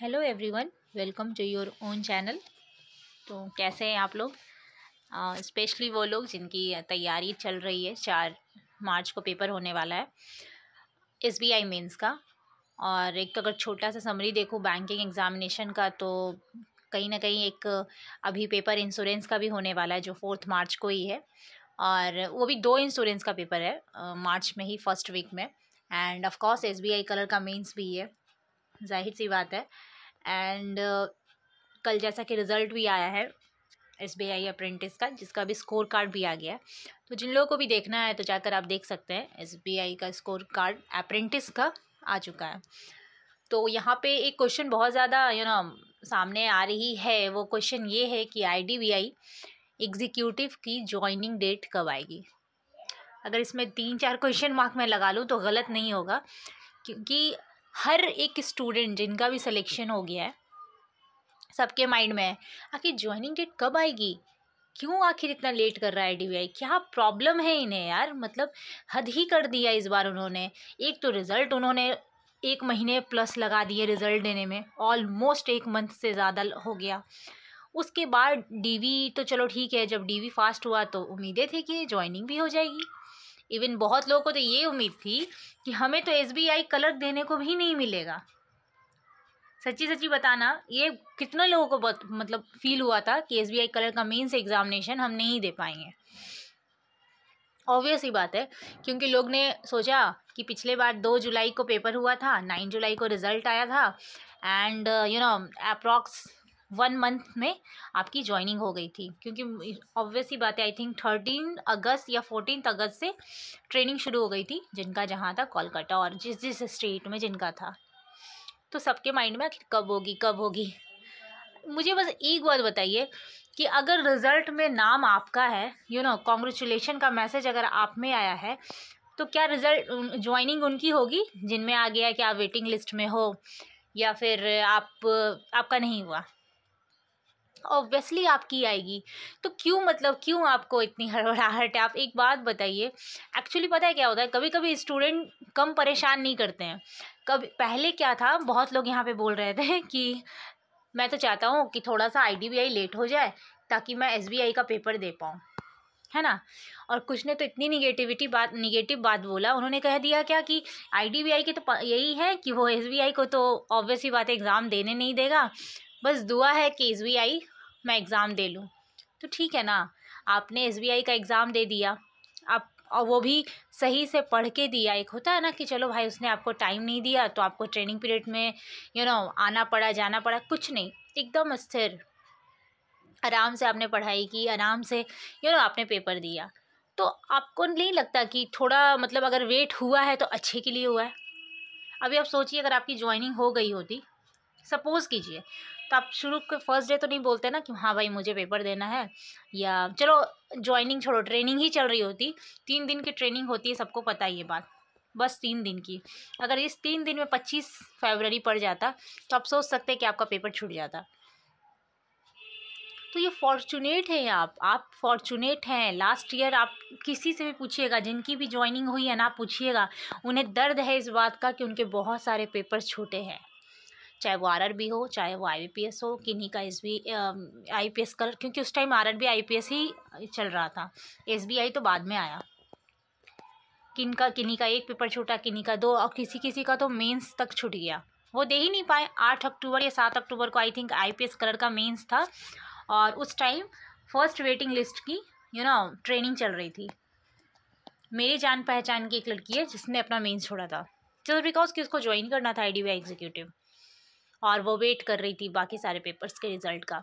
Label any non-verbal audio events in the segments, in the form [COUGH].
hello everyone welcome to your own channel तो कैसे हैं आप लोग स्पेशली वो लोग जिनकी तैयारी चल रही है चार मार्च को पेपर होने वाला है एस बी आई मेन्स का और एक अगर छोटा सा समरी देखूँ बैंकिंग एग्ज़ामिनेशन का तो कहीं ना कहीं एक अभी पेपर इंश्योरेंस का भी होने वाला है जो फोर्थ मार्च को ही है और वो भी दो इंश्योरेंस का पेपर है मार्च में ही फर्स्ट वीक में and of course SBI clerk का मेंस भी है जाहिर सी बात है एंड uh, कल जैसा कि रिज़ल्ट भी आया है एस बी आई अप्रेंटिस का जिसका अभी स्कोर कार्ड भी आ गया है तो जिन लोगों को भी देखना है तो जाकर आप देख सकते हैं एस बी आई का स्कोर कार्ड अप्रेंटिस का आ चुका है तो यहाँ पे एक क्वेश्चन बहुत ज़्यादा यू नो सामने आ रही है वो क्वेश्चन ये है कि I D B I executive की जॉइनिंग डेट कब आएगी अगर इसमें तीन चार क्वेश्चन मार्क मैं लगा लूँ तो गलत नहीं होगा क्योंकि हर एक स्टूडेंट जिनका भी सिलेक्शन हो गया है सबके माइंड में है आखिर ज्वाइनिंग डेट कब आएगी क्यों आखिर इतना लेट कर रहा है डी क्या प्रॉब्लम है इन्हें यार मतलब हद ही कर दिया इस बार उन्होंने एक तो रिज़ल्ट उन्होंने एक महीने प्लस लगा दिए रिज़ल्ट देने में ऑलमोस्ट एक मंथ से ज़्यादा हो गया उसके बाद डीवी तो चलो ठीक है जब डीवी फास्ट हुआ तो उम्मीदें थी कि ज्वाइनिंग भी हो जाएगी इवन बहुत लोगों को तो ये उम्मीद थी कि हमें तो एस कलर देने को भी नहीं मिलेगा सच्ची सच्ची बताना ये कितने लोगों को मतलब फील हुआ था कि एस कलर का मेन्स एग्ज़ामिनेशन हम नहीं दे पाएंगे ऑब्वियस ही बात है क्योंकि लोग ने सोचा कि पिछले बार दो जुलाई को पेपर हुआ था नाइन जुलाई को रिज़ल्ट आया था and you know approx one month में आपकी ज्वाइनिंग हो गई थी क्योंकि ऑब्वियसली बात है आई थिंक थर्टीन अगस्त या फोर्टीन अगस्त से ट्रेनिंग शुरू हो गई थी जिनका जहाँ था कोलकाता और जिस जिस स्टेट में जिनका था तो सबके माइंड में कब होगी कब होगी मुझे बस एक बात बताइए कि अगर रिज़ल्ट में नाम आपका है यू नो कॉन्ग्रेचुलेशन का मैसेज अगर आप में आया है तो क्या रिज़ल्ट ज्वाइनिंग उनकी होगी जिनमें आ गया कि आप वेटिंग लिस्ट में हो या फिर आप आपका नहीं हुआ ऑब्वियसली आपकी आएगी तो क्यों मतलब क्यों आपको इतनी [LAUGHS] हड़बड़ाहट है आप एक बात बताइए एक्चुअली पता है क्या होता है कभी कभी स्टूडेंट कम परेशान नहीं करते हैं कभी पहले क्या था बहुत लोग यहाँ पे बोल रहे थे [LAUGHS] कि मैं तो चाहता हूँ कि थोड़ा सा आई लेट हो जाए ताकि मैं एस का पेपर दे पाऊँ है ना और कुछ ने तो इतनी निगेटिविटी बात निगेटिव बात बोला उन्होंने कह दिया क्या कि आई की तो यही है कि वो एस को तो ऑब्वियसली बात एग्ज़ाम देने नहीं देगा बस दुआ है कि एस मैं एग्ज़ाम दे लूँ तो ठीक है ना आपने एस का एग्ज़ाम दे दिया आप और वो भी सही से पढ़ के दिया एक होता है ना कि चलो भाई उसने आपको टाइम नहीं दिया तो आपको ट्रेनिंग पीरियड में यू you नो know, आना पड़ा जाना पड़ा कुछ नहीं एकदम स्थिर आराम से आपने पढ़ाई की आराम से यू you नो know, आपने पेपर दिया तो आपको नहीं लगता कि थोड़ा मतलब अगर वेट हुआ है तो अच्छे के लिए हुआ है अभी आप सोचिए अगर आपकी ज्वाइनिंग हो गई होती सपोज़ कीजिए तो आप शुरू के फर्स्ट डे तो नहीं बोलते ना कि हाँ भाई मुझे पेपर देना है या चलो ज्वाइनिंग छोड़ो ट्रेनिंग ही चल रही होती तीन दिन की ट्रेनिंग होती है सबको पता ही ये बात बस तीन दिन की अगर इस तीन दिन में पच्चीस फरवरी पड़ जाता तो आप सोच सकते हैं कि आपका पेपर छूट जाता तो ये फॉर्चुनेट हैं आप आप फॉर्चुनेट हैं लास्ट ईयर आप किसी से भी पूछिएगा जिनकी भी ज्वाइनिंग हुई है ना पूछिएगा उन्हें दर्द है इस बात का कि उनके बहुत सारे पेपर छूटे हैं चाहे वो आर हो चाहे वो आई हो किन्हीं का S B I P S क्योंकि उस time R R B I P S ही चल रहा था एस बी आई तो बाद में आया किन का किन्हीं का एक पेपर छूटा किन्हीं का दो और किसी किसी का तो मेंस तक छूट गया वो दे ही नहीं पाए आठ अक्टूबर या सात अक्टूबर को I think I P S clerk का मेंस था और उस टाइम फर्स्ट वेटिंग लिस्ट की you you know know, training चल रही थी मेरी जान पहचान की एक लड़की है जिसने अपना मेंस छोड़ा था जस्ट बिकॉज कि उसको ज्वाइन करना था आई डी एग्जीक्यूटिव और वो वेट कर रही थी बाकी सारे पेपर्स के रिज़ल्ट का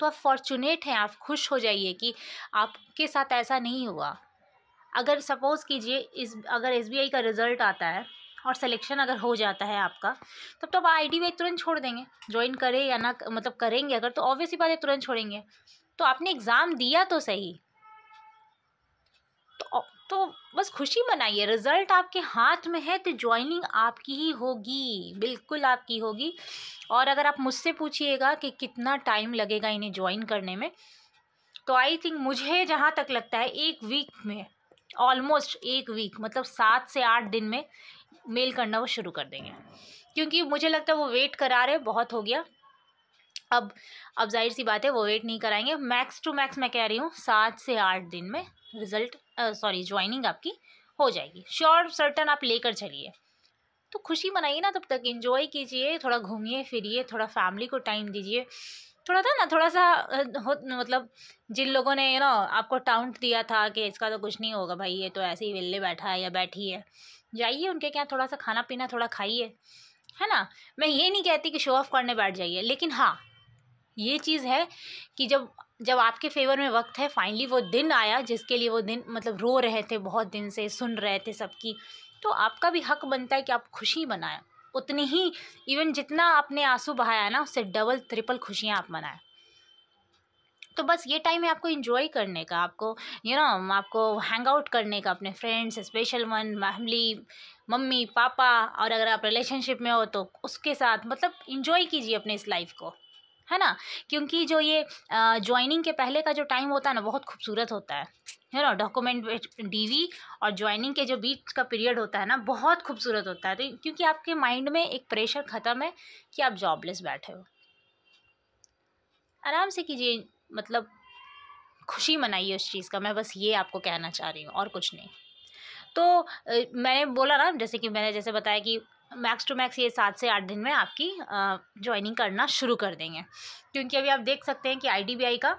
तो आप फॉर्चुनेट हैं आप खुश हो जाइए कि आपके साथ ऐसा नहीं हुआ अगर सपोज़ कीजिए इस अगर एस का रिज़ल्ट आता है और सिलेक्शन अगर हो जाता है आपका तब तो आप आई वाई तुरंत छोड़ देंगे ज्वाइन करें या ना मतलब करेंगे अगर तो ऑब्वियसली बात है तुरंत छोड़ेंगे तो आपने एग्ज़ाम दिया तो सही तो तो बस खुशी मनाइए रिज़ल्ट आपके हाथ में है तो ज्वाइनिंग आपकी ही होगी बिल्कुल आपकी होगी और अगर आप मुझसे पूछिएगा कि कितना टाइम लगेगा इन्हें ज्वाइन करने में तो आई थिंक मुझे जहाँ तक लगता है एक वीक में ऑलमोस्ट एक वीक मतलब सात से आठ दिन में मेल करना वो शुरू कर देंगे क्योंकि मुझे लगता है वो वेट करा रहे बहुत हो गया अब अब जाहिर सी बात है वो वेट नहीं कराएंगे मैक्स टू मैक्स मैं कह रही हूँ सात से आठ दिन में रिज़ल्ट सॉरी ज्वाइनिंग आपकी हो जाएगी श्योर सर्टन आप लेकर चलिए तो खुशी मनाइए ना तब तक इन्जॉय कीजिए थोड़ा घूमिए फिरिए थोड़ा फैमिली को टाइम दीजिए थोड़ा था ना थोड़ा सा हो मतलब जिन लोगों ने यू नो आपको टाउंट दिया था कि इसका तो कुछ नहीं होगा भाई ये तो ऐसे ही वेल्ले बैठा है या बैठी है जाइए उनके क्या थोड़ा सा खाना पीना थोड़ा खाइए है ना मैं ये नहीं कहती कि शो ऑफ करने बैठ जाइए लेकिन हाँ ये चीज़ है कि जब जब आपके फेवर में वक्त है फाइनली वो दिन आया जिसके लिए वो दिन मतलब रो रहे थे बहुत दिन से सुन रहे थे सबकी तो आपका भी हक बनता है कि आप खुशी बनाए उतनी ही इवन जितना आपने आंसू बहाया ना उससे डबल ट्रिपल खुशियाँ आप मनाएं तो बस ये टाइम है आपको इन्जॉय करने का आपको यू you नो know, आपको हैंग आउट करने का अपने friends special one family mummy papa और अगर आप रिलेशनशिप में हो तो उसके साथ मतलब इन्जॉय कीजिए अपने इस लाइफ को है ना क्योंकि जो ये ज्वाइनिंग के पहले का जो टाइम होता है ना बहुत खूबसूरत होता है है ना डॉक्यूमेंट डीवी और ज्वाइनिंग के जो बीच का पीरियड होता है ना बहुत खूबसूरत होता है तो क्योंकि आपके माइंड में एक प्रेशर ख़त्म है कि आप जॉबलेस बैठे हो आराम से कीजिए मतलब खुशी मनाइए उस चीज़ का मैं बस ये आपको कहना चाह रही हूँ और कुछ नहीं तो मैंने बोला ना जैसे कि मैंने जैसे बताया कि मैक्स टू मैक्स ये सात से आठ दिन में आपकी ज्वाइनिंग करना शुरू कर देंगे क्योंकि अभी आप देख सकते हैं कि आई का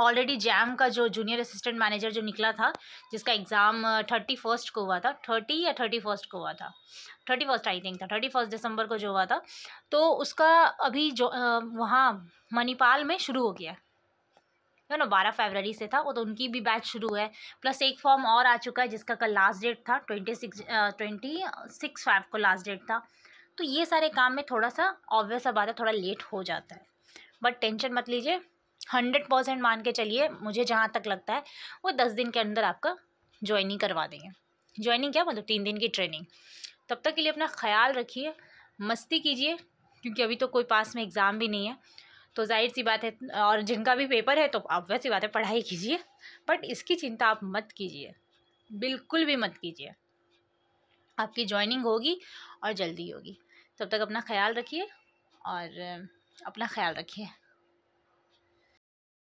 ऑलरेडी जैम का जो जूनियर असिस्टेंट मैनेजर जो निकला था जिसका एग्ज़ाम थर्टी फर्स्ट को हुआ था थर्टी या थर्टी फर्स्ट को हुआ था थर्टी फर्स्ट आई थिंक था थर्टी फर्स्ट दिसंबर को जो हुआ था तो उसका अभी जो वहाँ मणिपाल में शुरू हो गया है ना बारह फरवरी से था वो तो उनकी भी बैच शुरू है प्लस एक फॉर्म और आ चुका है जिसका कल लास्ट डेट था twenty six twenty six five को लास्ट डेट था तो ये सारे काम में थोड़ा सा ऑब्वियस बात है थोड़ा लेट हो जाता है बट टेंशन मत लीजिए हंड्रेड परसेंट मान के चलिए मुझे जहाँ तक लगता है वो दस दिन के अंदर आपका ज्वाइनिंग करवा देंगे ज्वाइनिंग क्या मतलब तीन दिन की ट्रेनिंग तब तक के लिए अपना ख्याल रखिए मस्ती कीजिए क्योंकि अभी तो कोई पास में एग्ज़ाम भी नहीं है तो जाहिर सी बात है और जिनका भी पेपर है तो ऑब्वियस सी बात है पढ़ाई कीजिए बट इसकी चिंता आप मत कीजिए बिल्कुल भी मत कीजिए आपकी ज्वाइनिंग होगी और जल्दी होगी तब तक अपना ख्याल रखिए और अपना ख्याल रखिए